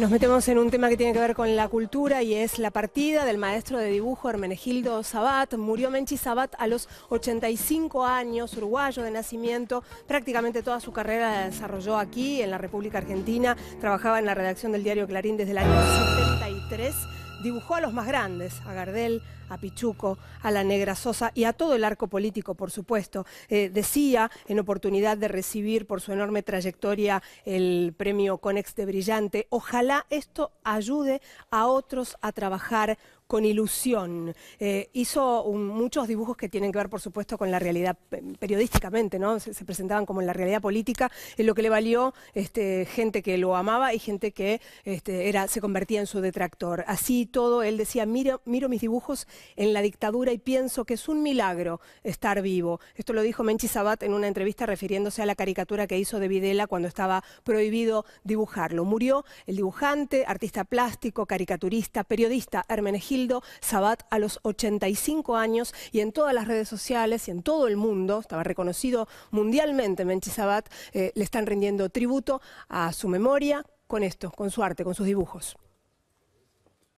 Nos metemos en un tema que tiene que ver con la cultura y es la partida del maestro de dibujo Hermenegildo Sabat. Murió Menchi Sabat a los 85 años, uruguayo de nacimiento. Prácticamente toda su carrera la desarrolló aquí, en la República Argentina. Trabajaba en la redacción del diario Clarín desde el año 73 dibujó a los más grandes, a Gardel, a Pichuco, a la Negra Sosa y a todo el arco político, por supuesto. Eh, decía, en oportunidad de recibir por su enorme trayectoria el premio Conex de Brillante, ojalá esto ayude a otros a trabajar con ilusión. Eh, hizo muchos dibujos que tienen que ver, por supuesto, con la realidad periodísticamente, ¿no? Se, presentaban como en la realidad política, en lo que le valió este, gente que lo amaba y gente que este, era, se convertía en su detractor. Así todo, él decía, miro, mis dibujos en la dictadura y pienso que es un milagro estar vivo. Esto lo dijo Menchi Sabat en una entrevista refiriéndose a la caricatura que hizo de Videla cuando estaba prohibido dibujarlo. Murió el dibujante, artista plástico, caricaturista, periodista Hermenegildo. Sabat a los 85 años y en todas las redes sociales y en todo el mundo, estaba reconocido mundialmente Menchi Sabat, eh, le están rindiendo tributo a su memoria con esto, con su arte, con sus dibujos.